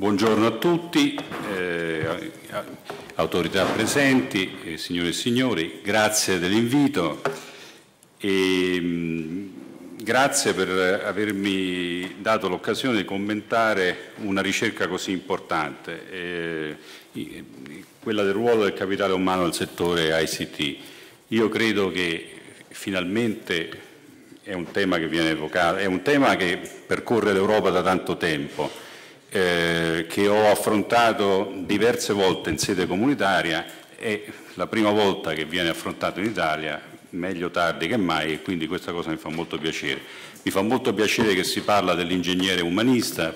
Buongiorno a tutti, eh, autorità presenti, eh, signore e signori, grazie dell'invito e mm, grazie per avermi dato l'occasione di commentare una ricerca così importante, eh, quella del ruolo del capitale umano nel settore ICT. Io credo che finalmente è un tema che, evocato, è un tema che percorre l'Europa da tanto tempo eh, che ho affrontato diverse volte in sede comunitaria è la prima volta che viene affrontato in Italia, meglio tardi che mai, e quindi questa cosa mi fa molto piacere. Mi fa molto piacere che si parla dell'ingegnere umanista,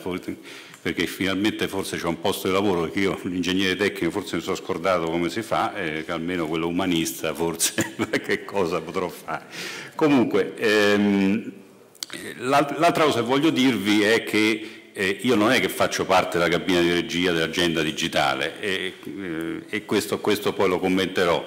perché finalmente forse c'è un posto di lavoro, perché io l'ingegnere tecnico forse mi sono scordato come si fa, eh, almeno quello umanista forse che cosa potrò fare. Comunque, ehm, l'altra cosa che voglio dirvi è che eh, io non è che faccio parte della cabina di regia dell'agenda digitale e, eh, e questo, questo, poi lo commenterò.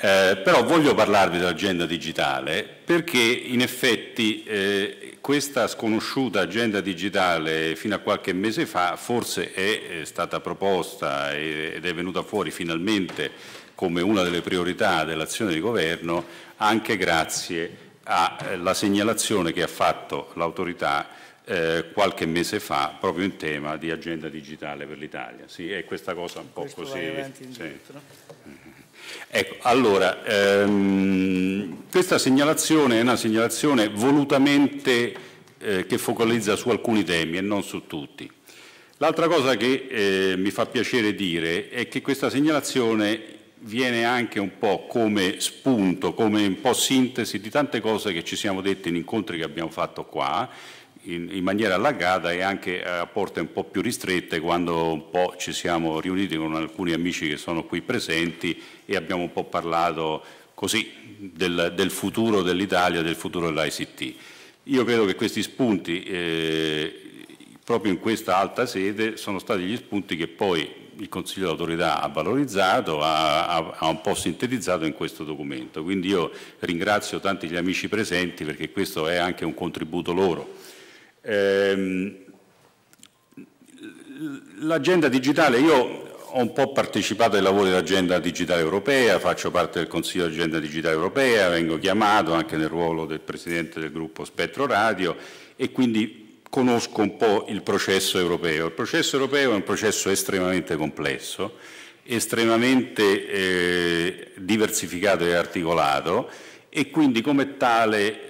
Eh, però voglio parlarvi dell'agenda digitale perché in effetti eh, questa sconosciuta agenda digitale fino a qualche mese fa forse è, è stata proposta ed è venuta fuori finalmente come una delle priorità dell'azione di governo anche grazie alla segnalazione che ha fatto l'autorità eh, qualche mese fa proprio in tema di agenda digitale per l'Italia. Sì, è questa cosa un po' Questo così. Sì. Mm-hmm. Ecco, allora, ehm, questa segnalazione è una segnalazione volutamente eh, che focalizza su alcuni temi e non su tutti. L'altra cosa che eh, mi fa piacere dire è che questa segnalazione viene anche un po' come spunto, come un po' sintesi di tante cose che ci siamo dette in incontri che abbiamo fatto qua, in, in, maniera allargata e anche a porte un po' più ristrette quando un po' ci siamo riuniti con alcuni amici che sono qui presenti e abbiamo un po' parlato così del, del futuro dell'Italia, del futuro dell'ICT. Io credo che questi spunti, eh, proprio in questa alta sede, sono stati gli spunti che poi il Consiglio d'autorità ha valorizzato, ha, ha, ha, un po' sintetizzato in questo documento. Quindi io ringrazio tanti gli amici presenti perché questo è anche un contributo loro. Ehm, L'agenda digitale, io ho un po' partecipato ai lavori dell'agenda digitale europea, faccio parte del Consiglio dell'agenda digitale europea, vengo chiamato anche nel ruolo del Presidente del gruppo Spettro Radio e quindi conosco un po' il processo europeo. Il processo europeo è un processo estremamente complesso, estremamente eh, diversificato e articolato e quindi come tale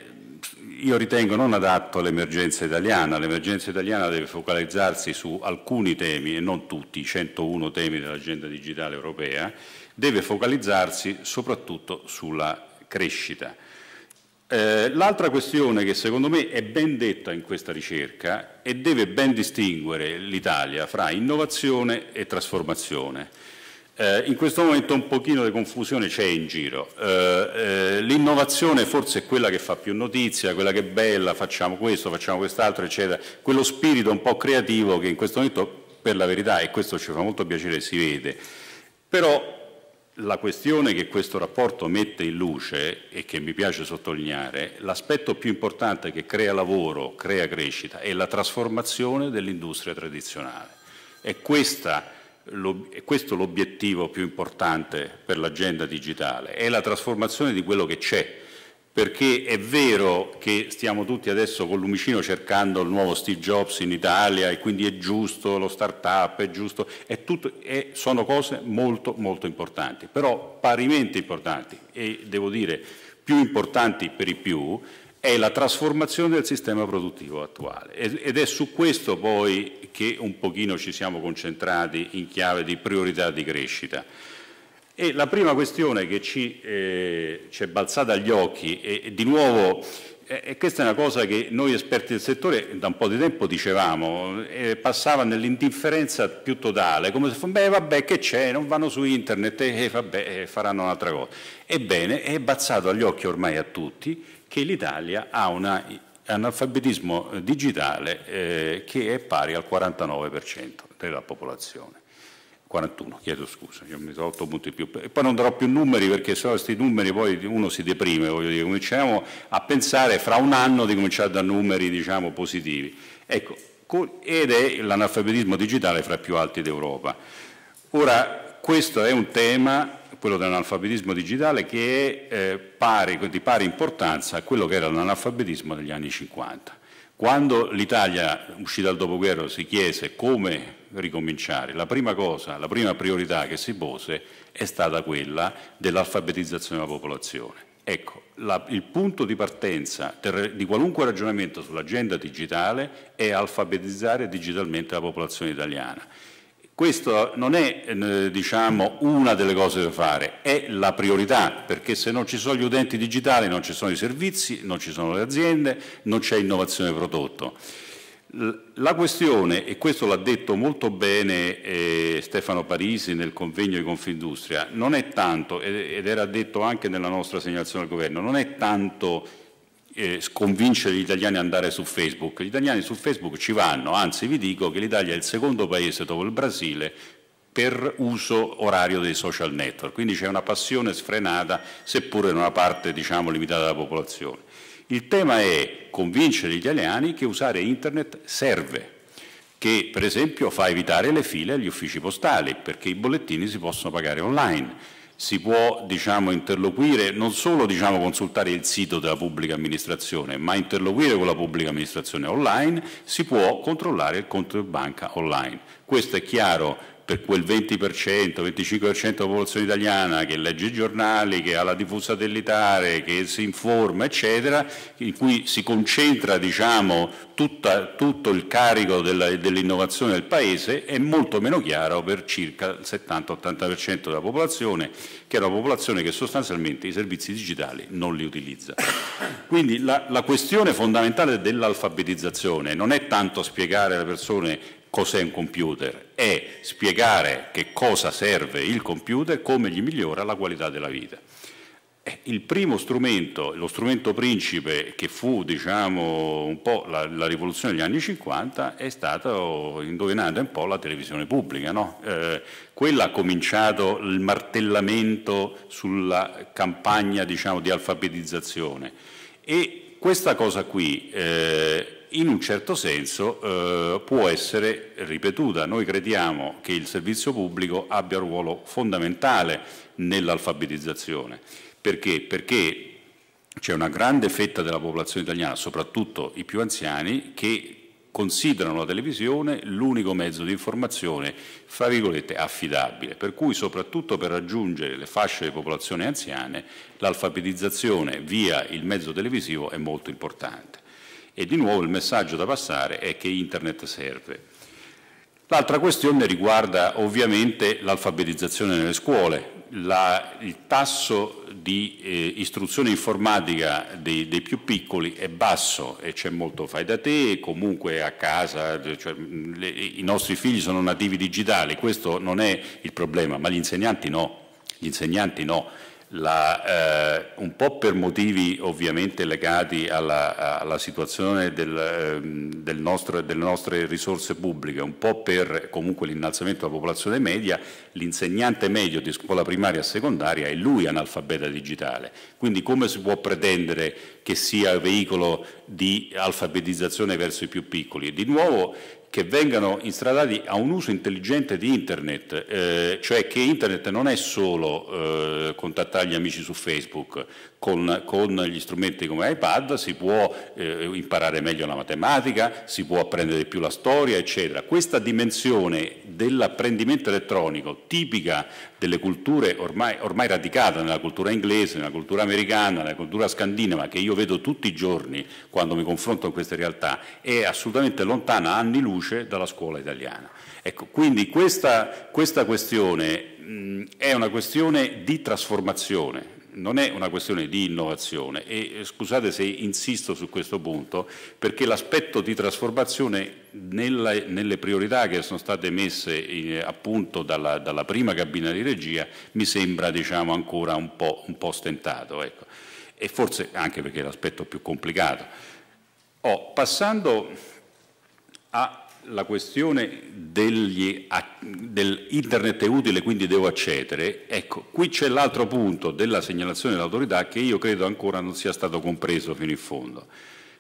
io ritengo non adatto all'emergenza italiana. L'emergenza italiana deve focalizzarsi su alcuni temi e non tutti, i 101 temi dell'agenda digitale europea, deve focalizzarsi soprattutto sulla crescita. Eh, l'altra questione che secondo me è ben detta in questa ricerca e deve ben distinguere l'Italia fra innovazione e trasformazione. Eh, in questo momento un pochino di confusione c'è in giro. Eh, eh, l'innovazione forse è quella che fa più notizia, quella che è bella, facciamo questo, facciamo quest'altro, eccetera. Quello spirito un po' creativo che in questo momento, per la verità, e questo ci fa molto piacere, si vede. Però la questione che questo rapporto mette in luce e che mi piace sottolineare, l'aspetto più importante che crea lavoro, crea crescita, è la trasformazione dell'industria tradizionale. È questa e questo è l'obiettivo più importante per l'agenda digitale, è la trasformazione di quello che c'è, perché è vero che stiamo tutti adesso con l'umicino cercando il nuovo Steve Jobs in Italia e quindi è giusto lo start-up, è giusto, è tutto, è, sono cose molto molto importanti, però parimenti importanti e devo dire più importanti per i più è la trasformazione del sistema produttivo attuale ed è su questo poi che un pochino ci siamo concentrati in chiave di priorità di crescita. E la prima questione che ci, eh, ci è balzata agli occhi e, e di nuovo e questa è una cosa che noi esperti del settore da un po' di tempo dicevamo, eh, passava nell'indifferenza più totale, come se beh vabbè che c'è, non vanno su internet e eh, vabbè eh, faranno un'altra cosa. Ebbene, è balzato agli occhi ormai a tutti che l'Italia ha un analfabetismo digitale eh, che è pari al 49% della popolazione. 41, chiedo scusa, io mi do 8 punti in più. E poi non darò più numeri perché se no questi numeri poi uno si deprime, voglio dire, cominciamo a pensare fra un anno di cominciare da numeri diciamo positivi. Ecco, ed è l'analfabetismo digitale fra i più alti d'Europa. Ora, questo è un tema quello dell'analfabetismo digitale che è eh, pari, di pari importanza a quello che era l'analfabetismo degli anni 50. Quando l'Italia, uscita dal dopoguerra, si chiese come ricominciare, la prima cosa, la prima priorità che si pose è stata quella dell'alfabetizzazione della popolazione. Ecco, la, il punto di partenza di qualunque ragionamento sull'agenda digitale è alfabetizzare digitalmente la popolazione italiana. Questo non è eh, diciamo, una delle cose da fare, è la priorità, perché se non ci sono gli utenti digitali non ci sono i servizi, non ci sono le aziende, non c'è innovazione prodotto. La questione, e questo l'ha detto molto bene eh, Stefano Parisi nel convegno di Confindustria, non è tanto, ed era detto anche nella nostra segnalazione al governo, non è tanto eh, convincere gli italiani ad andare su Facebook. Gli italiani su Facebook ci vanno, anzi vi dico che l'Italia è il secondo paese dopo il Brasile per uso orario dei social network, quindi c'è una passione sfrenata, seppure in una parte diciamo, limitata della popolazione. Il tema è convincere gli italiani che usare internet serve, che per esempio fa evitare le file agli uffici postali, perché i bollettini si possono pagare online si può diciamo, interloquire, non solo diciamo, consultare il sito della pubblica amministrazione, ma interloquire con la pubblica amministrazione online, si può controllare il conto di banca online. Questo è chiaro per quel 20%, 25% della popolazione italiana che legge i giornali, che ha la diffusa satellitare, che si informa, eccetera, in cui si concentra diciamo, tutta, tutto il carico dell'innovazione del Paese, è molto meno chiaro per circa il 70-80% della popolazione, che è una popolazione che sostanzialmente i servizi digitali non li utilizza. Quindi la, la questione fondamentale dell'alfabetizzazione non è tanto spiegare alle persone cos'è un computer e spiegare che cosa serve il computer, come gli migliora la qualità della vita. Eh, il primo strumento, lo strumento principe che fu diciamo, un po' la, la, rivoluzione degli anni 50 è stata, indovinate un po', la televisione pubblica. No? Eh, quella ha cominciato il martellamento sulla campagna diciamo, di alfabetizzazione e questa cosa qui... Eh, in un certo senso eh, può essere ripetuta. Noi crediamo che il servizio pubblico abbia un ruolo fondamentale nell'alfabetizzazione. Perché? Perché c'è una grande fetta della popolazione italiana, soprattutto i più anziani, che considerano la televisione l'unico mezzo di informazione, fra virgolette, affidabile. Per cui, soprattutto per raggiungere le fasce di popolazione anziane, l'alfabetizzazione via il mezzo televisivo è molto importante. E di nuovo il messaggio da passare è che Internet serve. L'altra questione riguarda ovviamente l'alfabetizzazione nelle scuole. La, il tasso di eh, istruzione informatica dei, dei, più piccoli è basso e c'è molto fai da te, comunque a casa, cioè, le, i nostri figli sono nativi digitali, questo non è il problema, ma gli insegnanti no, gli insegnanti no la, eh, un po' per motivi ovviamente legati alla, alla situazione del, ehm, del nostro, delle nostre risorse pubbliche, un po' per comunque l'innalzamento della popolazione media, l'insegnante medio di scuola primaria e secondaria è lui analfabeta digitale. Quindi come si può pretendere che sia veicolo di alfabetizzazione verso i più piccoli? E di nuovo che vengano instradati a un uso intelligente di internet, eh, cioè che internet non è solo eh, contattare gli amici su Facebook, con, con, gli strumenti come iPad si può eh, imparare meglio la matematica, si può apprendere più la storia, eccetera. Questa dimensione dell'apprendimento elettronico, tipica delle culture ormai, ormai radicata nella cultura inglese, nella cultura americana, nella cultura scandinava, che io vedo tutti i giorni quando mi confronto con queste realtà, è assolutamente lontana anni luce luce dalla scuola italiana. Ecco, quindi questa, questa questione mh, è una questione di trasformazione, non è una questione di innovazione e eh, scusate se insisto su questo punto perché l'aspetto di trasformazione nella, nelle priorità che sono state messe in, eh, appunto dalla, dalla, prima cabina di regia mi sembra diciamo, ancora un po', un po stentato ecco. e forse anche perché è l'aspetto più complicato. Oh, passando a la questione degli, dell'internet è utile, quindi devo accedere, ecco, qui c'è l'altro punto della segnalazione dell'autorità che io credo ancora non sia stato compreso fino in fondo.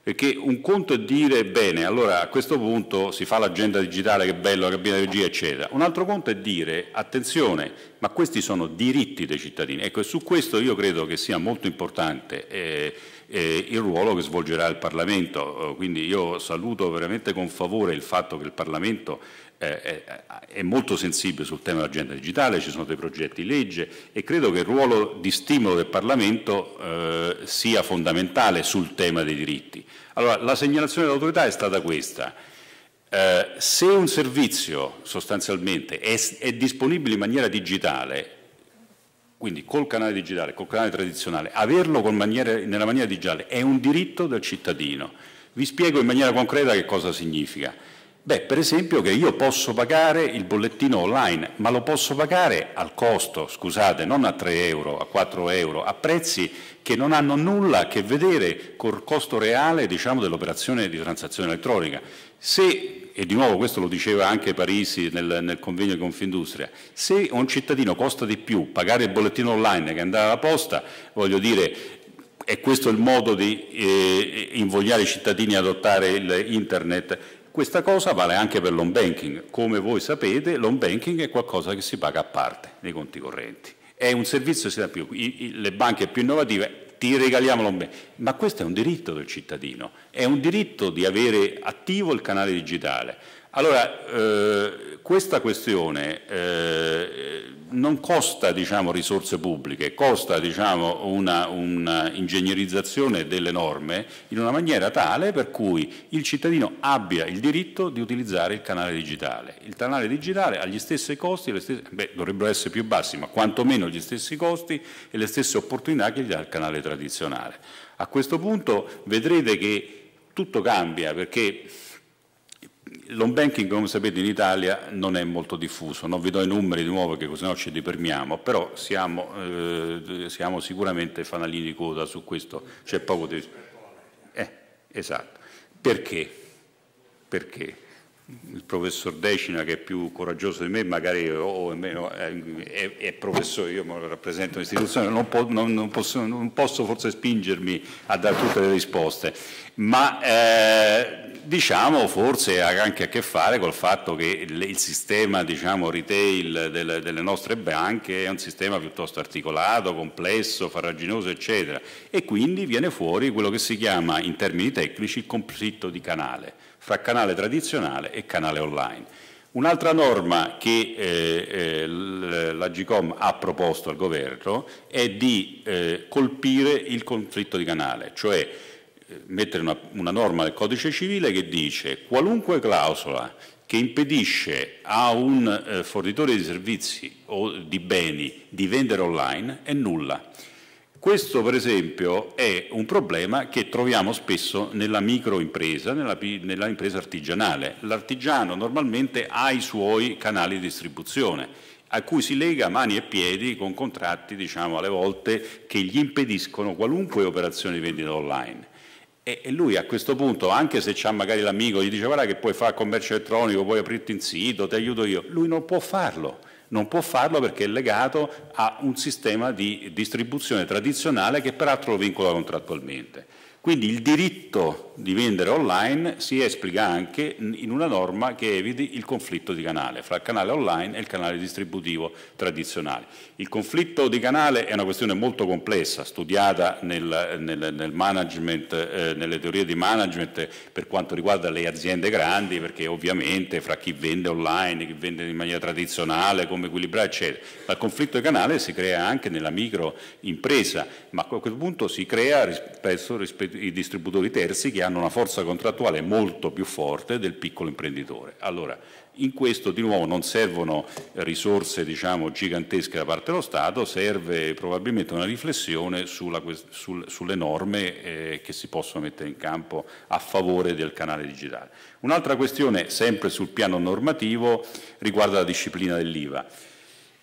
Perché un conto è dire, bene, allora a questo punto si fa l'agenda digitale, che bello, la cabina di regia, eccetera. Un altro conto è dire, attenzione, ma questi sono diritti dei cittadini. Ecco, e su questo io credo che sia molto importante... Eh, eh, il ruolo che svolgerà il Parlamento. Eh, quindi io saluto veramente con favore il fatto che il Parlamento eh, è molto sensibile sul tema dell'agenda digitale, ci sono dei progetti legge e credo che il ruolo di stimolo del Parlamento eh, sia fondamentale sul tema dei diritti. Allora, la segnalazione dell'autorità è stata questa. Eh, se un servizio sostanzialmente è, è disponibile in maniera digitale, quindi col canale digitale, col canale tradizionale, averlo maniera, nella maniera digitale è un diritto del cittadino. Vi spiego in maniera concreta che cosa significa. Beh, per esempio che io posso pagare il bollettino online, ma lo posso pagare al costo, scusate, non a 3 euro, a 4 euro, a prezzi che non hanno nulla a che vedere col costo reale diciamo, dell'operazione di transazione elettronica. Se, e di nuovo questo lo diceva anche Parisi nel, nel convegno di Confindustria, se un cittadino costa di più pagare il bollettino online che andare alla posta, voglio dire, è questo il modo di eh, invogliare i cittadini ad adottare l'internet. Questa cosa vale anche per l'on banking. Come voi sapete, l'on banking è qualcosa che si paga a parte nei conti correnti. È un servizio che si dà più. I, i, le banche più innovative ti regaliamo l'ombra. Ma questo è un diritto del cittadino, è un diritto di avere attivo il canale digitale. Allora, eh, questa questione eh, non costa diciamo, risorse pubbliche, costa diciamo, una, una, ingegnerizzazione delle norme in una maniera tale per cui il cittadino abbia il diritto di utilizzare il canale digitale. Il canale digitale ha gli stessi costi, stesse, beh, dovrebbero essere più bassi, ma quantomeno gli stessi costi e le stesse opportunità che gli dà il canale tradizionale. A questo punto vedrete che tutto cambia perché L'home banking, come sapete, in Italia non è molto diffuso, non vi do i numeri di nuovo perché sennò ci deprimiamo, però siamo, eh, siamo sicuramente fanalini di coda su questo, c'è poco di... Eh, esatto. Perché? Perché? il professor Decina che è più coraggioso di me, magari oh, è, è, professore, io rappresento un'istituzione, non, po non, non, posso, non, posso, forse spingermi a dare tutte le risposte, ma eh, diciamo forse ha anche a che fare col fatto che il, il sistema diciamo, retail delle, delle nostre banche è un sistema piuttosto articolato, complesso, farraginoso eccetera e quindi viene fuori quello che si chiama in termini tecnici il conflitto di canale fra canale tradizionale e canale online. Un'altra norma che eh, eh, l'Agicom ha proposto al governo è di eh, colpire il conflitto di canale, cioè eh, mettere una, una norma del codice civile che dice qualunque clausola che impedisce a un eh, fornitore di servizi o di beni di vendere online è nulla. Questo per esempio è un problema che troviamo spesso nella microimpresa, nella, nella impresa artigianale. L'artigiano normalmente ha i suoi canali di distribuzione a cui si lega mani e piedi con contratti, diciamo, alle volte che gli impediscono qualunque operazione di vendita online. E, lui a questo punto, anche se c'ha magari l'amico, gli dice guarda che puoi fare commercio elettronico, puoi aprirti in sito, ti aiuto io, lui non può farlo non può farlo perché è legato a un sistema di distribuzione tradizionale che peraltro lo vincola contrattualmente. Quindi il diritto di vendere online si esplica anche in una norma che eviti il conflitto di canale fra il canale online e il canale distributivo tradizionale. Il conflitto di canale è una questione molto complessa, studiata nel, nel, nel eh, nelle teorie di management per quanto riguarda le aziende grandi, perché ovviamente fra chi vende online, chi vende in maniera tradizionale, come equilibrare, eccetera. Ma il conflitto di canale si crea anche nella microimpresa, ma a quel punto si crea spesso i distributori terzi che hanno hanno una forza contrattuale molto più forte del piccolo imprenditore. Allora, in questo di nuovo non servono risorse diciamo, gigantesche da parte dello Stato, serve probabilmente una riflessione sulla, sul, sulle norme eh, che si possono mettere in campo a favore del canale digitale. Un'altra questione, sempre sul piano normativo, riguarda la disciplina dell'IVA.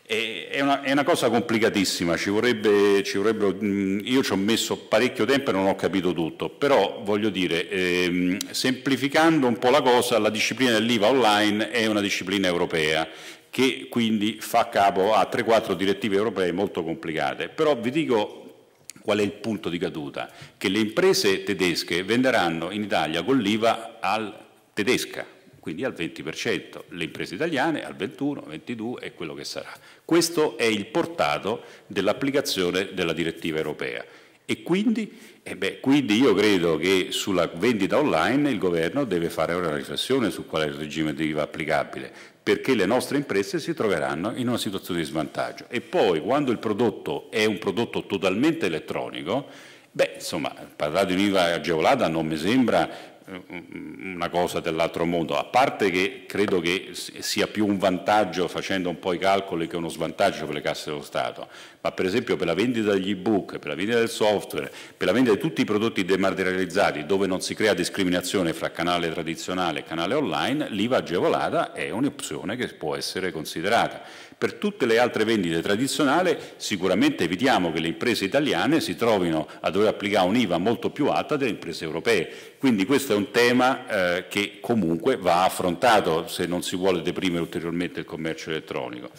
È una, è una, cosa complicatissima, ci vorrebbe, ci vorrebbe, io ci ho messo parecchio tempo e non ho capito tutto, però voglio dire, ehm, semplificando un po' la cosa, la disciplina dell'IVA online è una disciplina europea che quindi fa capo a 3-4 direttive europee molto complicate, però vi dico qual è il punto di caduta, che le imprese tedesche venderanno in Italia con l'IVA al tedesca, quindi al 20%, le imprese italiane al 21, 22 e quello che sarà. Questo è il portato dell'applicazione della direttiva europea e quindi, eh beh, quindi, io credo che sulla vendita online il governo deve fare una riflessione su qual è il regime di IVA applicabile perché le nostre imprese si troveranno in una situazione di svantaggio e poi quando il prodotto è un prodotto totalmente elettronico Beh, insomma, parlare di un'IVA agevolata non mi sembra eh, una cosa dell'altro mondo, a parte che credo che sia più un vantaggio facendo un po' i calcoli che uno svantaggio per le casse dello Stato, ma per esempio per la vendita degli ebook, per la vendita del software, per la vendita di tutti i prodotti dematerializzati dove non si crea discriminazione fra canale tradizionale e canale online, l'IVA agevolata è un'opzione che può essere considerata. Per tutte le altre vendite tradizionali sicuramente evitiamo che le imprese italiane si trovino a dover applicare un'IVA molto più alta delle imprese europee. Quindi questo è un tema eh, che comunque va affrontato se non si vuole deprimere ulteriormente il commercio elettronico.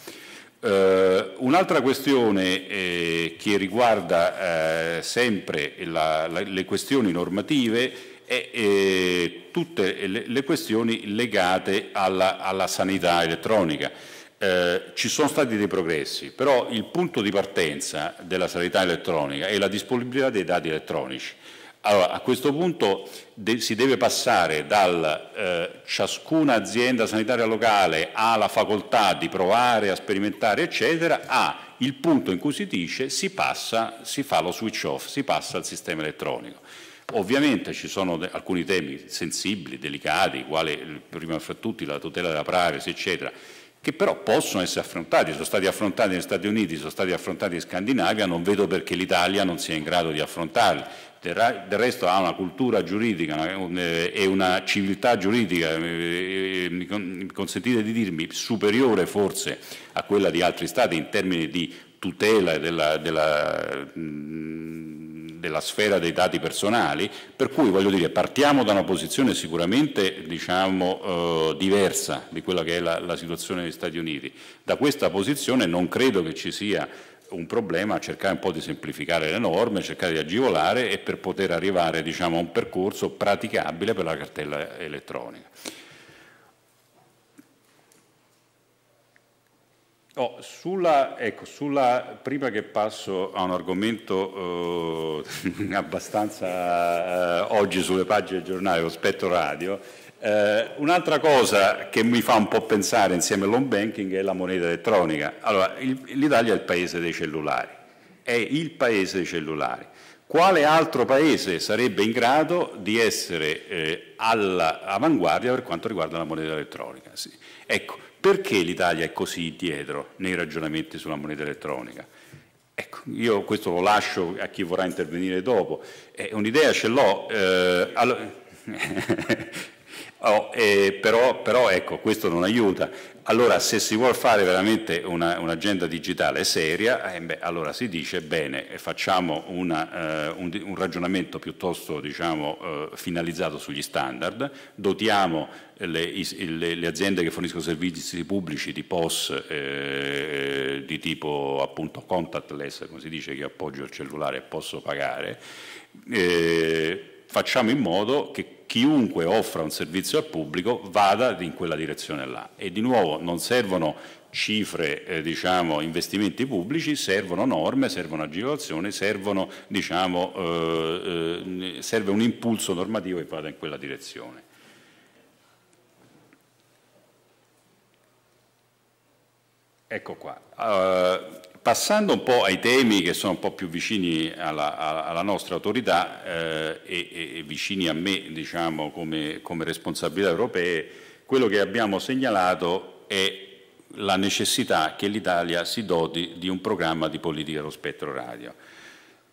Eh, un'altra questione eh, che riguarda eh, sempre la, la, le questioni normative è eh, tutte le, le, questioni legate alla, alla sanità elettronica. Eh, ci sono stati dei progressi, però il punto di partenza della sanità elettronica è la disponibilità dei dati elettronici. Allora, a questo punto de si deve passare dal eh, ciascuna azienda sanitaria locale ha la facoltà di provare, a sperimentare, eccetera, a il punto in cui si dice si passa, si fa lo switch off, si passa al sistema elettronico. Ovviamente ci sono alcuni temi sensibili, delicati, quali prima fra tutti la tutela della privacy, eccetera, che però possono essere affrontati, sono stati affrontati negli Stati Uniti, sono stati affrontati in Scandinavia, non vedo perché l'Italia non sia in grado di affrontarli del resto ha una cultura giuridica eh, e una civiltà giuridica, eh, eh, mi consentite di dirmi, superiore forse a quella di altri Stati in termini di tutela della, della, mm, della sfera dei dati personali, per cui voglio dire partiamo da una posizione sicuramente diciamo, eh, diversa di quella che è la, la situazione degli Stati Uniti. Da questa posizione non credo che ci sia un problema, cercare un po' di semplificare le norme, cercare di agevolare e per poter arrivare diciamo, a un percorso praticabile per la cartella elettronica. Oh, sulla, ecco, sulla, prima che passo a un argomento eh, abbastanza eh, oggi sulle pagine del giornale, lo spettro radio, eh, un'altra cosa che mi fa un po' pensare insieme all'home banking è la moneta elettronica. Allora, l'Italia è il paese dei cellulari, è il paese dei cellulari. Quale altro paese sarebbe in grado di essere eh, all'avanguardia per quanto riguarda la moneta elettronica? Sì. Ecco, perché l'Italia è così dietro nei ragionamenti sulla moneta elettronica? Ecco, io questo lo lascio a chi vorrà intervenire dopo. Eh, un'idea ce l'ho. Eh, allora... Oh, eh, però, però, ecco, questo non aiuta. Allora, se si vuole fare veramente un'agenda digitale seria, eh, beh, allora si dice bene, eh, facciamo una, eh, un, un, ragionamento piuttosto diciamo, eh, finalizzato sugli standard, dotiamo eh, le, le, le, aziende che forniscono servizi pubblici di POS di tipo appunto contactless, come si dice, che appoggio il cellulare e posso pagare, facciamo in modo che chiunque offra un servizio al pubblico vada in quella direzione là. E di nuovo non servono cifre, eh, diciamo, investimenti pubblici, servono norme, servono agevolazioni, servono, diciamo, eh, eh, serve un impulso normativo che vada in quella direzione. Ecco qua. Uh, Passando un po' ai temi che sono un po' più vicini alla, alla nostra autorità eh, e, e, vicini a me diciamo, come, come responsabilità europee, quello che abbiamo segnalato è la necessità che l'Italia si doti di un programma di politica dello spettro radio.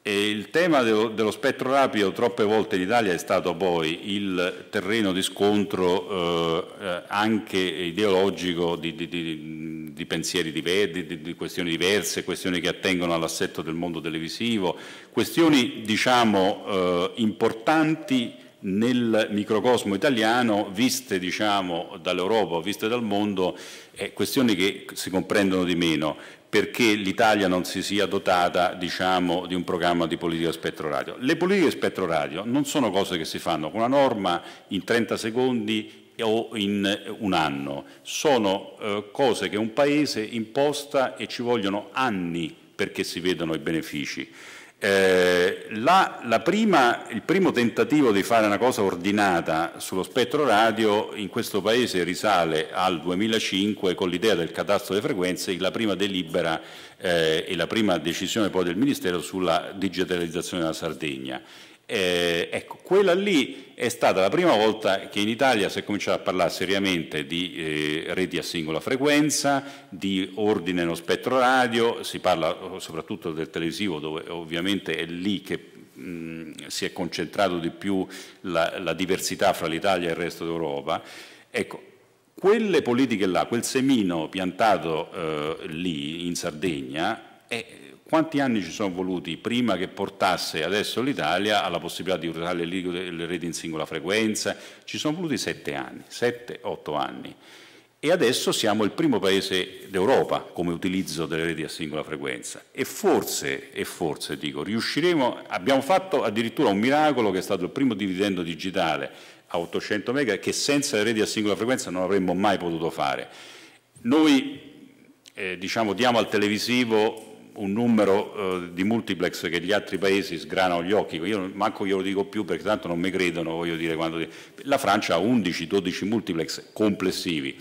E il tema dello, dello, spettro rapido troppe volte in Italia è stato poi il terreno di scontro eh, eh anche ideologico di, di, di, di pensieri diversi, di, questioni diverse, questioni che attengono all'assetto del mondo televisivo, questioni diciamo eh, importanti nel microcosmo italiano, viste diciamo, dall'Europa, viste dal mondo, eh, questioni che si comprendono di meno perché l'Italia non si sia dotata diciamo, di un programma di politica spettro radio. Le politiche spettro radio non sono cose che si fanno con una norma in 30 secondi o in eh, un anno, sono eh, cose che un Paese imposta e ci vogliono anni perché si vedano i benefici. Eh, la, la prima, il primo tentativo di fare una cosa ordinata sullo spettro radio in questo paese risale al 2005 con l'idea del cadastro delle frequenze, e la prima delibera eh, e la prima decisione poi del Ministero sulla digitalizzazione della Sardegna. Eh, ecco, quella lì è stata la prima volta che in Italia si è cominciato a parlare seriamente di eh, reti a singola frequenza, di ordine nello spettro radio, si parla eh, soprattutto del televisivo dove ovviamente è lì che mh, si è concentrato di più la, la diversità fra l'Italia e il resto d'Europa. Ecco, quelle politiche là, quel semino piantato eh, lì in Sardegna, è quanti anni ci sono voluti prima che portasse adesso l'Italia alla possibilità di usare le reti in singola frequenza? Ci sono voluti sette anni, sette, otto anni. E adesso siamo il primo paese d'Europa come utilizzo delle reti a singola frequenza. E forse, e forse dico, riusciremo, abbiamo fatto addirittura un miracolo che è stato il primo dividendo digitale a 800 MHz che senza le reti a singola frequenza non avremmo mai potuto fare. Noi eh, diciamo, diamo al televisivo un numero eh, di multiplex che gli altri paesi sgranano gli occhi, io manco glielo dico più perché tanto non mi credono, voglio dire, quando... la Francia ha 11-12 multiplex complessivi.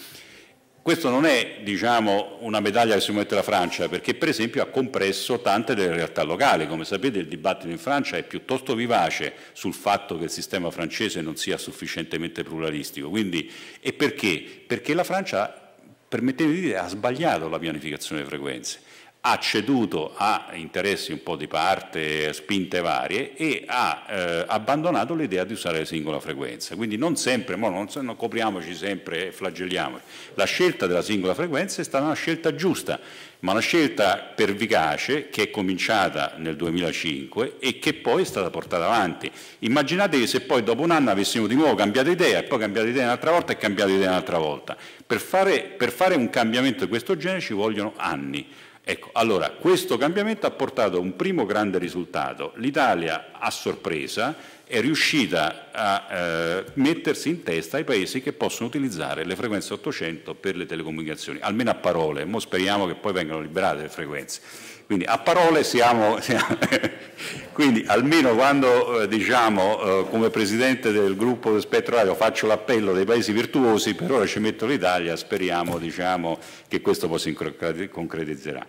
Questo non è diciamo, una medaglia che si mette la Francia, perché per esempio ha compresso tante delle realtà locali. Come sapete il dibattito in Francia è piuttosto vivace sul fatto che il sistema francese non sia sufficientemente pluralistico. Quindi, e perché? Perché la Francia, permettetemi di dire, ha sbagliato la pianificazione delle frequenze ha ceduto a interessi un po' di parte, spinte varie e ha eh, abbandonato l'idea di usare la singola frequenza. Quindi non sempre, non, non copriamoci sempre e flagelliamoci. La scelta della singola frequenza è stata una scelta giusta, ma una scelta pervicace che è cominciata nel 2005 e che poi è stata portata avanti. Immaginatevi se poi dopo un anno avessimo di nuovo cambiato idea e poi cambiato idea un'altra volta e cambiato idea un'altra volta. Per fare, per fare un cambiamento di questo genere ci vogliono anni Ecco, allora, questo cambiamento ha portato a un primo grande risultato. L'Italia, a sorpresa, è riuscita a eh, mettersi in testa ai paesi che possono utilizzare le frequenze 800 per le telecomunicazioni, almeno a parole, Mo speriamo che poi vengano liberate le frequenze. Quindi a parole siamo, quindi almeno quando eh, diciamo eh, come presidente del gruppo del spettro radio faccio l'appello dei paesi virtuosi, per ora ci metto l'Italia, speriamo diciamo, che questo poi si concretizzerà.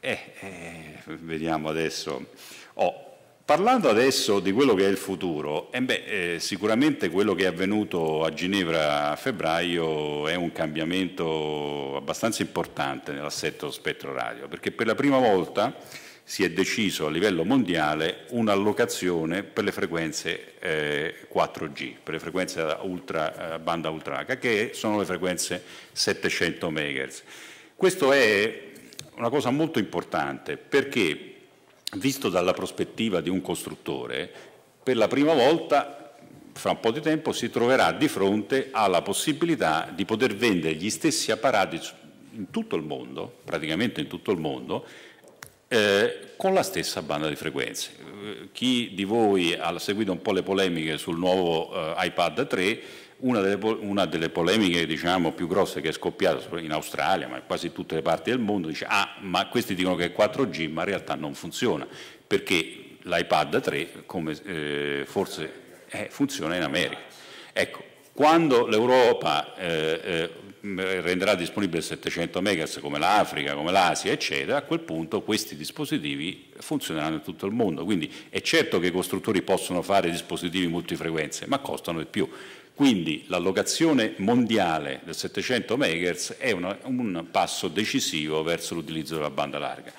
Eh, eh, vediamo adesso. Oh. Parlando adesso di quello che è il futuro, eh beh, eh, sicuramente quello che è avvenuto a Ginevra a febbraio è un cambiamento abbastanza importante nell'assetto spettro radio, perché per la prima volta si è deciso a livello mondiale un'allocazione per le frequenze eh, 4G, per le frequenze ultra, eh, banda ultra H, che sono le frequenze 700 MHz. Questo è una cosa molto importante perché visto dalla prospettiva di un costruttore, per la prima volta fra un po' di tempo si troverà di fronte alla possibilità di poter vendere gli stessi apparati in tutto il mondo, praticamente in tutto il mondo, eh, con la stessa banda di frequenze. Eh, chi di voi ha seguito un po' le polemiche sul nuovo eh, iPad 3 una delle, una delle polemiche diciamo, più grosse che è scoppiata in Australia, ma in quasi tutte le parti del mondo, dice ah, ma questi dicono che è 4G, ma in realtà non funziona, perché l'iPad 3 come, eh, forse eh, funziona in America. Ecco, quando l'Europa eh, eh renderà disponibile 700 MHz come l'Africa, come l'Asia, eccetera, a quel punto questi dispositivi funzioneranno in tutto il mondo. Quindi è certo che i costruttori possono fare dispositivi multifrequenze, ma costano di più. Quindi l'allocazione mondiale del 700 MHz è una, un passo decisivo verso l'utilizzo della banda larga.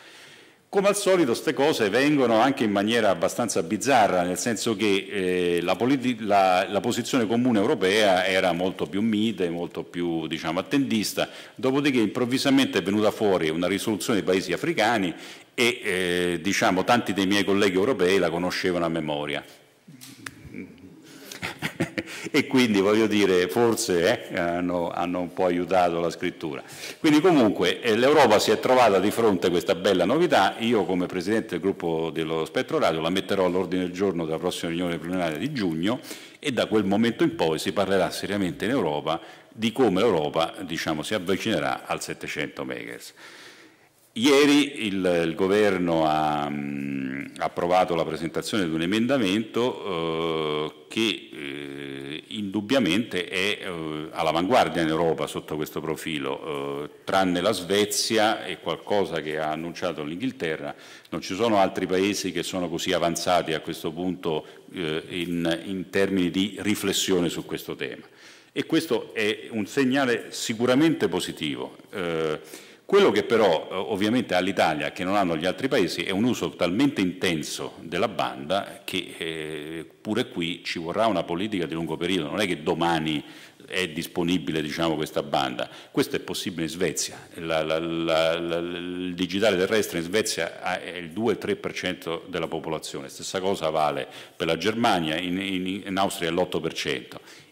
Come al solito queste cose vengono anche in maniera abbastanza bizzarra, nel senso che eh, la, la, la, posizione comune europea era molto più mite, molto più diciamo, attendista, dopodiché improvvisamente è venuta fuori una risoluzione dei paesi africani e eh, diciamo, tanti dei miei colleghi europei la conoscevano a memoria e quindi voglio dire forse eh, hanno, hanno, un po' aiutato la scrittura. Quindi comunque eh, l'Europa si è trovata di fronte a questa bella novità, io come Presidente del gruppo dello Spettro Radio la metterò all'ordine del giorno della prossima riunione plenaria di giugno e da quel momento in poi si parlerà seriamente in Europa di come l'Europa diciamo, si avvicinerà al 700 MHz. Ieri il, il governo ha mh, mm, approvato la presentazione di un emendamento eh, che eh, indubbiamente è eh, all'avanguardia in Europa sotto questo profilo, eh, tranne la Svezia e qualcosa che ha annunciato l'Inghilterra, non ci sono altri paesi che sono così avanzati a questo punto eh, in, in termini di riflessione su questo tema. E questo è un segnale sicuramente positivo. Eh, quello che però eh, ovviamente ha l'Italia, che non hanno gli altri paesi, è un uso talmente intenso della banda che eh, pure qui ci vorrà una politica di lungo periodo, non è che domani è disponibile diciamo, questa banda. Questo è possibile in Svezia, la, la, la, il digitale terrestre in Svezia è il 2-3% della popolazione, stessa cosa vale per la Germania, in, in, in Austria è l'8%,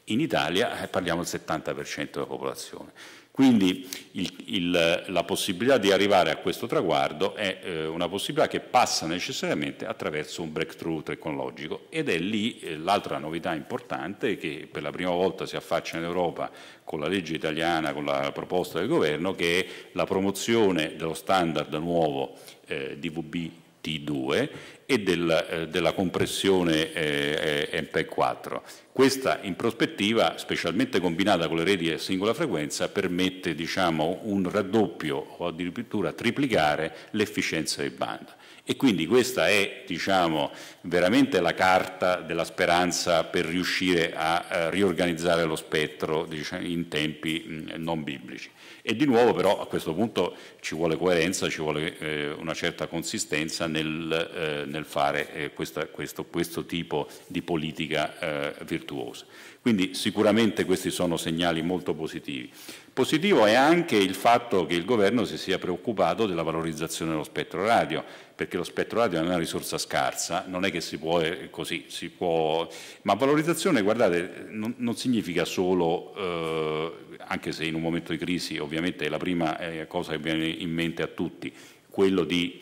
in Italia eh, parliamo del 70% della popolazione. Quindi il, il, la possibilità di arrivare a questo traguardo è eh, una possibilità che passa necessariamente attraverso un breakthrough tecnologico ed è lì eh, l'altra novità importante che per la prima volta si affaccia in Europa con la legge italiana, con la proposta del governo, che è la promozione dello standard nuovo eh, DVB T2 e della, eh, della compressione eh, eh MP4. Questa in prospettiva, specialmente combinata con le reti a singola frequenza, permette diciamo, un raddoppio o addirittura triplicare l'efficienza di banda. E quindi questa è diciamo, veramente la carta della speranza per riuscire a, a eh, riorganizzare lo spettro diciamo, in tempi mh, non biblici. E di nuovo però a questo punto ci vuole coerenza, ci vuole eh, una certa consistenza nel, eh, nel fare eh, questa, questo, questo, tipo di politica eh, virtuosa. Quindi sicuramente questi sono segnali molto positivi. Positivo è anche il fatto che il governo si sia preoccupato della valorizzazione dello spettro radio, perché lo spettro radio è una risorsa scarsa, non è che si può eh, così, si può... ma valorizzazione, guardate, non, non significa solo, eh, anche se in un momento di crisi ovviamente è la prima eh, cosa che viene in mente a tutti, quello di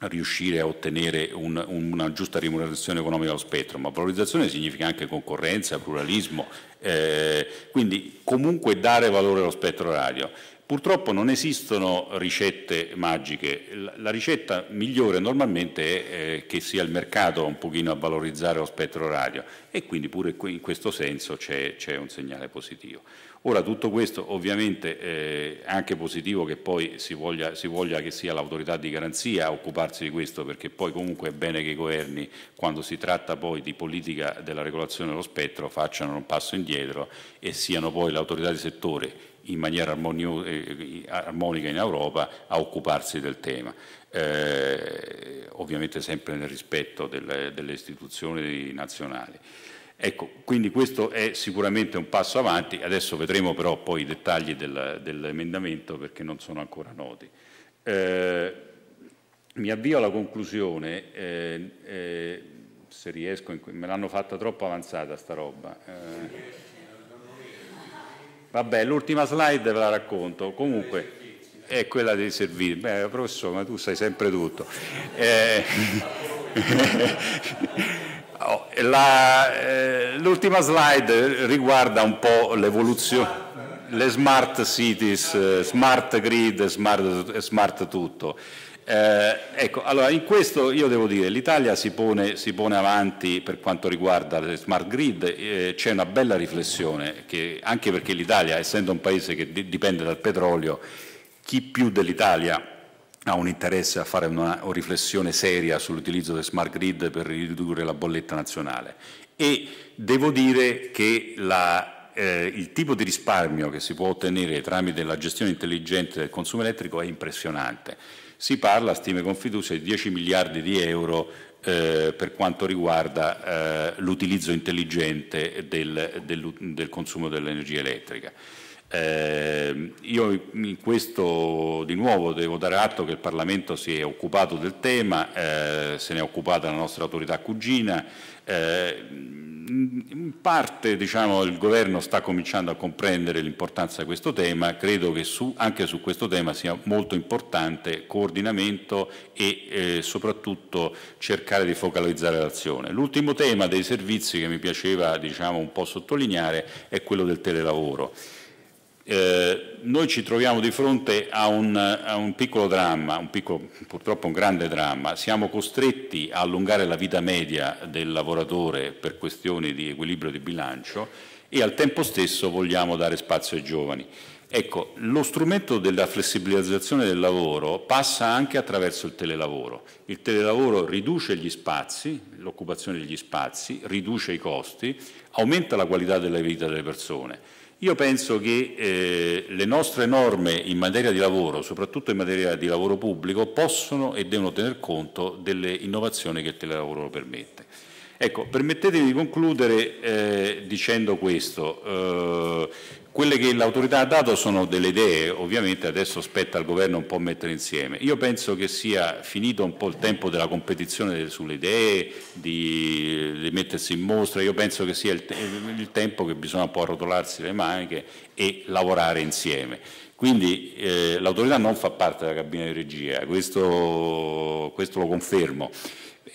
riuscire a ottenere un, una giusta rimunerazione economica allo spettro, ma valorizzazione significa anche concorrenza, pluralismo, eh, quindi comunque dare valore allo spettro radio. Purtroppo non esistono ricette magiche, la ricetta migliore normalmente è eh, che sia il mercato un pochino a valorizzare lo spettro radio e quindi pure in questo senso c'è un segnale positivo. Ora tutto questo ovviamente è anche positivo che poi si voglia, si voglia che sia l'autorità di garanzia a occuparsi di questo perché poi comunque è bene che i governi quando si tratta poi di politica della regolazione dello spettro facciano un passo indietro e siano poi l'autorità di settore in maniera eh, armonica in Europa a occuparsi del tema. Eh, ovviamente sempre nel rispetto delle, delle istituzioni nazionali. Ecco, quindi questo è sicuramente un passo avanti, adesso vedremo però poi i dettagli del, dell'emendamento perché non sono ancora noti. Eh, mi avvio alla conclusione, eh, eh, se riesco, in, me l'hanno fatta troppo avanzata sta roba. Eh. vabbè, l'ultima slide ve la racconto, comunque è quella dei servizi. Beh, professore, ma tu sai sempre tutto. Eh, Oh, eh, l'ultima eh, slide riguarda un po' l'evoluzione, le smart cities, eh, smart grid, smart, smart tutto. Eh, ecco, allora in questo io devo dire l'Italia si, si pone, avanti per quanto riguarda le smart grid, eh, c'è una bella riflessione che, anche perché l'Italia essendo un paese che dipende dal petrolio, chi più dell'Italia ha un interesse a fare una riflessione seria sull'utilizzo del smart grid per ridurre la bolletta nazionale e devo dire che la, eh, il tipo di risparmio che si può ottenere tramite la gestione intelligente del consumo elettrico è impressionante. Si parla, stime con fiducia, di 10 miliardi di euro eh, per quanto riguarda eh, l'utilizzo intelligente del, del, del consumo dell'energia elettrica. Eh, io in questo di nuovo devo dare atto che il Parlamento si è occupato del tema, eh, se ne è occupata la nostra autorità cugina, eh, in parte diciamo, il governo sta cominciando a comprendere l'importanza di questo tema, credo che su, anche su questo tema sia molto importante coordinamento e eh, soprattutto cercare di focalizzare l'azione. L'ultimo tema dei servizi che mi piaceva diciamo, un po' sottolineare è quello del telelavoro. Eh, noi ci troviamo di fronte a un, a un piccolo dramma, un piccolo, purtroppo un grande dramma. Siamo costretti a allungare la vita media del lavoratore per questioni di equilibrio di bilancio e al tempo stesso vogliamo dare spazio ai giovani. Ecco, lo strumento della flessibilizzazione del lavoro passa anche attraverso il telelavoro. Il telelavoro riduce gli spazi, l'occupazione degli spazi, riduce i costi, aumenta la qualità della vita delle persone io penso che eh, le nostre norme in materia di lavoro, soprattutto in materia di lavoro pubblico, possono e devono tener conto delle innovazioni che il telelavoro permette. Ecco, permettetemi di concludere eh, dicendo questo. Eh, quelle che l'autorità ha dato sono delle idee, ovviamente adesso spetta al governo un po' mettere insieme. Io penso che sia finito un po' il tempo della competizione sulle idee, di, di mettersi in mostra, io penso che sia il, il, tempo che bisogna un po' arrotolarsi le maniche e lavorare insieme. Quindi eh, l'autorità non fa parte della cabina di regia, questo, questo lo confermo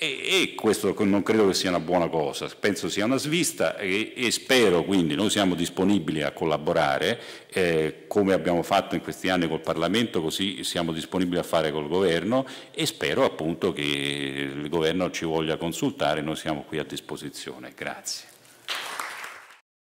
e, e, questo non credo che sia una buona cosa, penso sia una svista e, e spero quindi, noi siamo disponibili a collaborare eh, come abbiamo fatto in questi anni col Parlamento, così siamo disponibili a fare col Governo e spero appunto che il Governo ci voglia consultare, noi siamo qui a disposizione. Grazie.